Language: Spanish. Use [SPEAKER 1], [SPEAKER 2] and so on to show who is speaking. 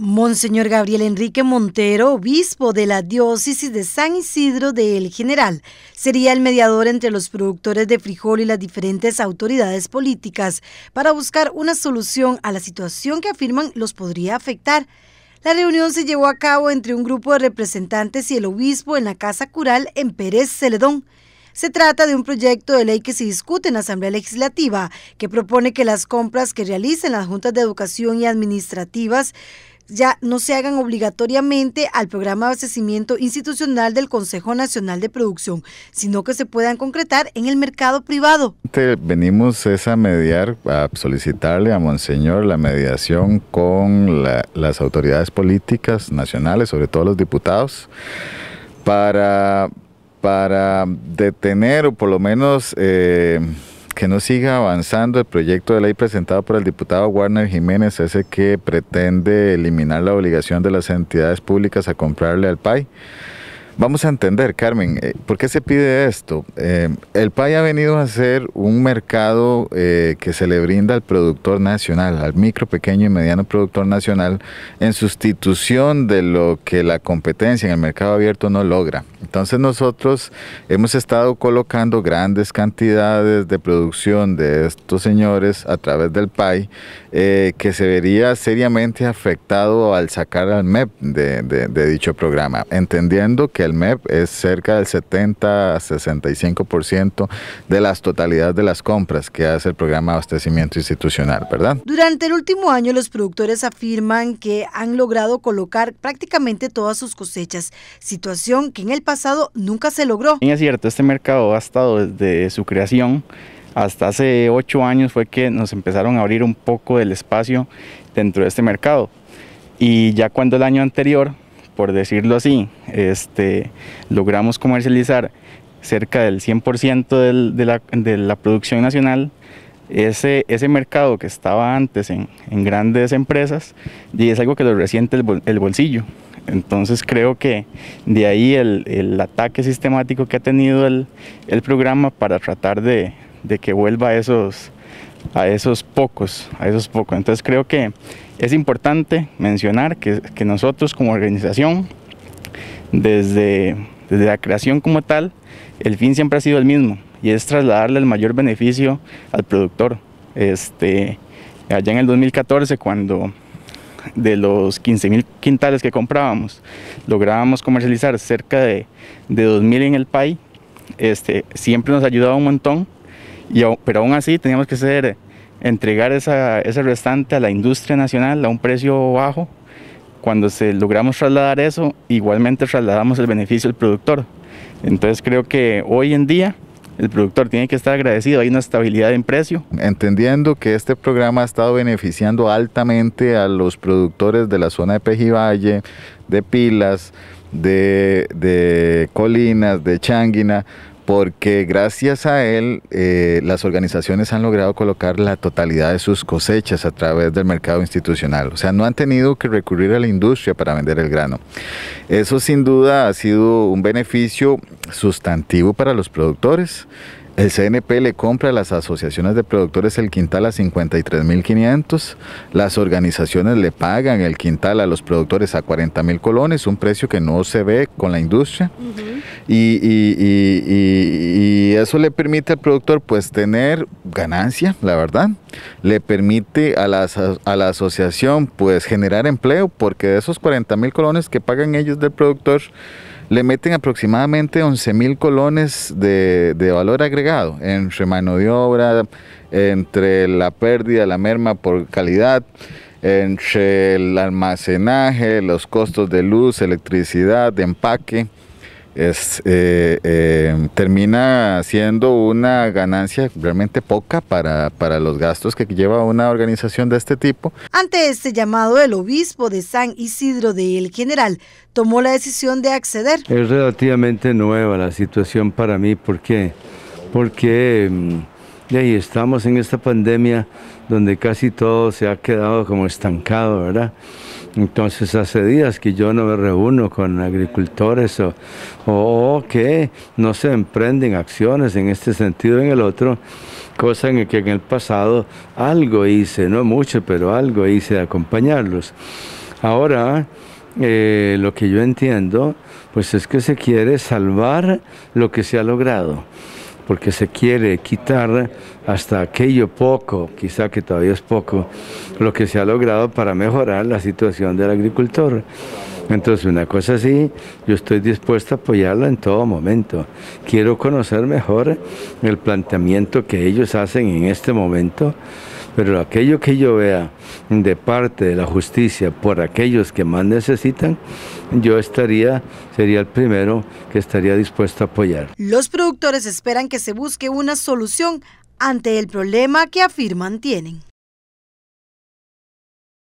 [SPEAKER 1] Monseñor Gabriel Enrique Montero, obispo de la diócesis de San Isidro de El General, sería el mediador entre los productores de frijol y las diferentes autoridades políticas para buscar una solución a la situación que afirman los podría afectar. La reunión se llevó a cabo entre un grupo de representantes y el obispo en la Casa Cural en Pérez Celedón. Se trata de un proyecto de ley que se discute en la Asamblea Legislativa, que propone que las compras que realicen las juntas de educación y administrativas ya no se hagan obligatoriamente al programa de abastecimiento institucional del Consejo Nacional de Producción, sino que se puedan concretar en el mercado privado.
[SPEAKER 2] Venimos a mediar, a solicitarle a Monseñor la mediación con las autoridades políticas nacionales, sobre todo los diputados, para, para detener o por lo menos... Eh, que no siga avanzando el proyecto de ley presentado por el diputado Warner Jiménez, ese que pretende eliminar la obligación de las entidades públicas a comprarle al PAI. Vamos a entender, Carmen, eh, ¿por qué se pide esto? Eh, el PAI ha venido a ser un mercado eh, que se le brinda al productor nacional, al micro, pequeño y mediano productor nacional, en sustitución de lo que la competencia en el mercado abierto no logra. Entonces nosotros hemos estado colocando grandes cantidades de producción de estos señores a través del PAI, que se vería seriamente afectado al sacar al MEP de, de dicho programa, entendiendo que MEP es cerca del 70-65% de las totalidades de las compras que hace el programa de abastecimiento institucional, ¿verdad?
[SPEAKER 1] Durante el último año los productores afirman que han logrado colocar prácticamente todas sus cosechas, situación que en el pasado nunca se logró.
[SPEAKER 3] Y es cierto, este mercado ha estado desde su creación hasta hace ocho años fue que nos empezaron a abrir un poco del espacio dentro de este mercado. Y ya cuando el año anterior por decirlo así, este, logramos comercializar cerca del 100% de, la, de, la, producción nacional, ese, ese mercado que estaba antes en, en grandes empresas, y es algo que lo resiente el, bolsillo. Entonces creo que de ahí el, el ataque sistemático que ha tenido el, el programa para tratar de, de que vuelva a esos, a esos pocos, a esos pocos. Entonces creo que es importante mencionar que, nosotros como organización, desde, desde la creación como tal, el fin siempre ha sido el mismo y es trasladarle el mayor beneficio al productor. Este, allá en el 2014, cuando de los 15.000 quintales que comprábamos, lográbamos comercializar cerca de, de 2.000 en el país, este, siempre nos ha ayudado un montón pero aún así teníamos que ser, entregar ese restante a la industria nacional a un precio bajo. Cuando se logramos trasladar eso, igualmente trasladamos el beneficio al productor.
[SPEAKER 2] Entonces creo que hoy en día el productor tiene que estar agradecido, hay una estabilidad en precio. Entendiendo que este programa ha estado beneficiando altamente a los productores de la zona de Pejivalle, de Pilas, de, de Colinas, de Changuina, porque gracias a él eh, las organizaciones han logrado colocar la totalidad de sus cosechas a través del mercado institucional. O sea, no han tenido que recurrir a la industria para vender el grano. Eso sin duda ha sido un beneficio sustantivo para los productores. El CNP le compra a las asociaciones de productores el quintal a 53.500, las organizaciones le pagan el quintal a los productores a 40.000 colones, un precio que no se ve con la industria y, eso le permite al productor pues tener ganancia, la verdad. Le permite a la, asociación pues generar empleo porque de esos 40 mil colones que pagan ellos del productor, le meten aproximadamente 11 mil colones de, de, valor agregado entre mano de obra, entre la pérdida, la merma por calidad, entre el almacenaje, los costos de luz, electricidad, de empaque. Eh, eh, termina siendo una ganancia realmente poca para, para los gastos que lleva una organización de este tipo.
[SPEAKER 1] Ante este llamado, el obispo de San Isidro de El General tomó la decisión de acceder.
[SPEAKER 4] Es relativamente nueva la situación para mí, ¿por qué? Porque mm, ya ahí estamos en esta pandemia donde casi todo se ha quedado como estancado, ¿verdad? Entonces hace días que yo no me reúno con agricultores o, que no se emprenden acciones en este sentido, o en el otro, cosa en que en el pasado algo hice, no mucho, pero algo hice de acompañarlos. Ahora, eh, lo que yo entiendo, pues es que se quiere salvar lo que se ha logrado porque se quiere quitar hasta aquello poco, quizá que todavía es poco, lo que se ha logrado para mejorar la situación del agricultor. Entonces, una cosa así, yo estoy dispuesto a apoyarla en todo momento. Quiero conocer mejor el planteamiento que ellos hacen en este momento pero aquello que yo vea de parte de la justicia por aquellos que más necesitan, yo estaría, sería el primero que estaría dispuesto a apoyar.
[SPEAKER 1] Los productores esperan que se busque una solución ante el problema que afirman tienen.